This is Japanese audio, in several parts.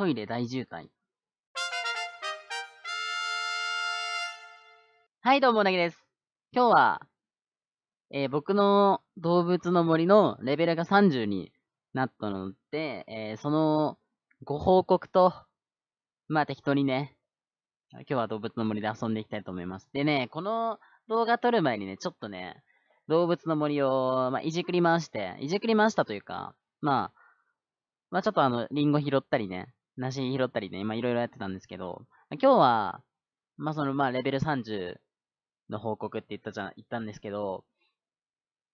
トイレ大渋滞。はい、どうも、なぎです。今日は、えー、僕の動物の森のレベルが30になったので、えー、そのご報告と、まあ適当にね、今日は動物の森で遊んでいきたいと思います。でね、この動画撮る前にね、ちょっとね、動物の森を、まあ、いじくり回して、いじくり回したというか、まあ、まあ、ちょっとあの、リンゴ拾ったりね、なし拾ったりね、まあいろいろやってたんですけど、今日は、まあそのまあレベル30の報告って言ったじゃん、言ったんですけど、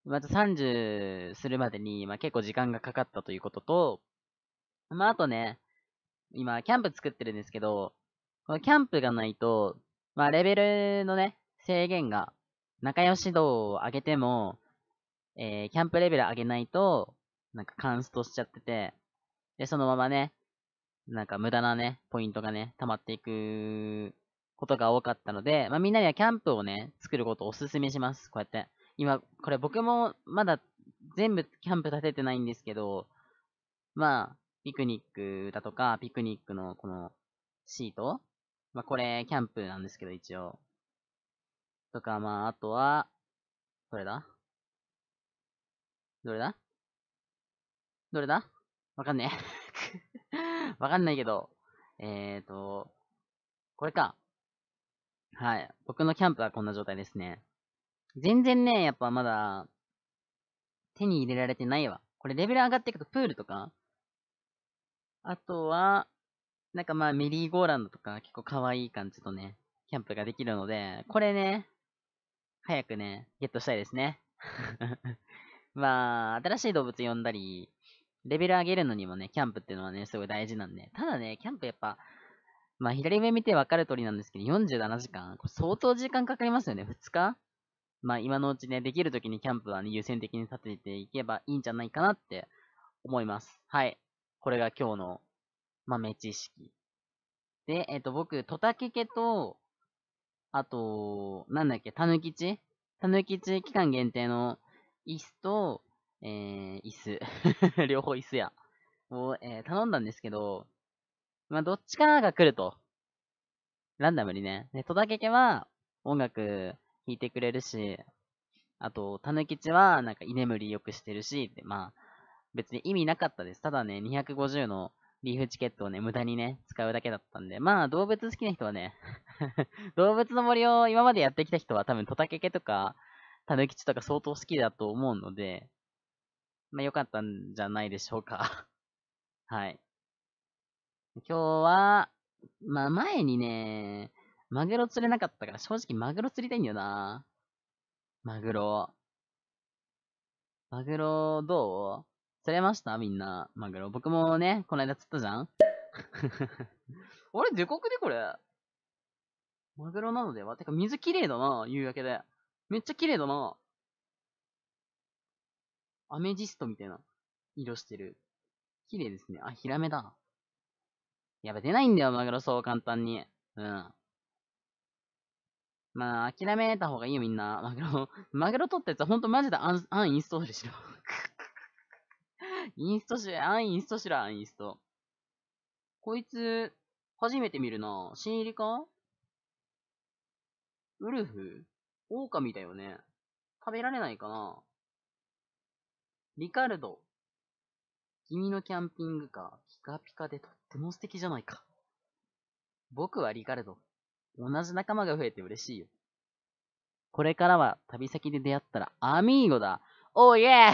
また30するまでに、まあ結構時間がかかったということと、まああとね、今キャンプ作ってるんですけど、このキャンプがないと、まあレベルのね、制限が、仲良し度を上げても、えー、キャンプレベル上げないと、なんかカンストしちゃってて、で、そのままね、なんか無駄なね、ポイントがね、溜まっていくことが多かったので、まあみんなにはキャンプをね、作ることをお勧めします。こうやって。今、これ僕もまだ全部キャンプ立ててないんですけど、まあ、ピクニックだとか、ピクニックのこのシートまあこれ、キャンプなんですけど、一応。とか、まああとは、どれだどれだどれだわかんねえ。わかんないけど、えーと、これか。はい。僕のキャンプはこんな状態ですね。全然ね、やっぱまだ、手に入れられてないわ。これレベル上がっていくとプールとか、あとは、なんかまあメリーゴーランドとか結構可愛い感じとね、キャンプができるので、これね、早くね、ゲットしたいですね。まあ、新しい動物呼んだり、レベル上げるのにもね、キャンプっていうのはね、すごい大事なんで。ただね、キャンプやっぱ、まあ、左上見て分かる通りなんですけど、47時間、これ相当時間かかりますよね、2日まあ、今のうちね、できる時にキャンプはね、優先的に立てていけばいいんじゃないかなって思います。はい。これが今日の豆知識。で、えっ、ー、と、僕、トタケケと、あと、なんだっけ、たぬきちたぬきち期間限定の椅子と、えー、椅子。両方椅子や。を、えー、頼んだんですけど、まあ、どっちかが来ると。ランダムにね。で、戸田家は音楽弾いてくれるし、あと、たぬきちはなんか居眠りよくしてるし、でまあ、別に意味なかったです。ただね、250のリーフチケットをね、無駄にね、使うだけだったんで、まあ、動物好きな人はね 動物の森を今までやってきた人は多分、トタケケとか、タヌキチとか相当好きだと思うので、まあ、良かったんじゃないでしょうか はい。今日は、まあ、前にね、マグロ釣れなかったから、正直マグロ釣りたいんだよな。マグロ。マグロどう釣れましたみんな。マグロ。僕もね、この間釣ったじゃん あれ、でかくねこれ。マグロなのではてか、水綺麗だな、夕焼けで。めっちゃ綺麗だな。アメジストみたいな色してる。綺麗ですね。あ、ヒラメだ。やっぱ出ないんだよ、マグロそう簡単に。うん。まあ、諦めた方がいいよ、みんな。マグロ、マグロ取ったやつはほんとマジでアン、アンインストールしろ。インストし、アンインストしろ、アンインスト。こいつ、初めて見るな。新入りかウルフ狼だよね。食べられないかなリカルド、君のキャンピングカー、ピカピカでとっても素敵じゃないか。僕はリカルド、同じ仲間が増えて嬉しいよ。これからは旅先で出会ったらアミーゴだ。おいえ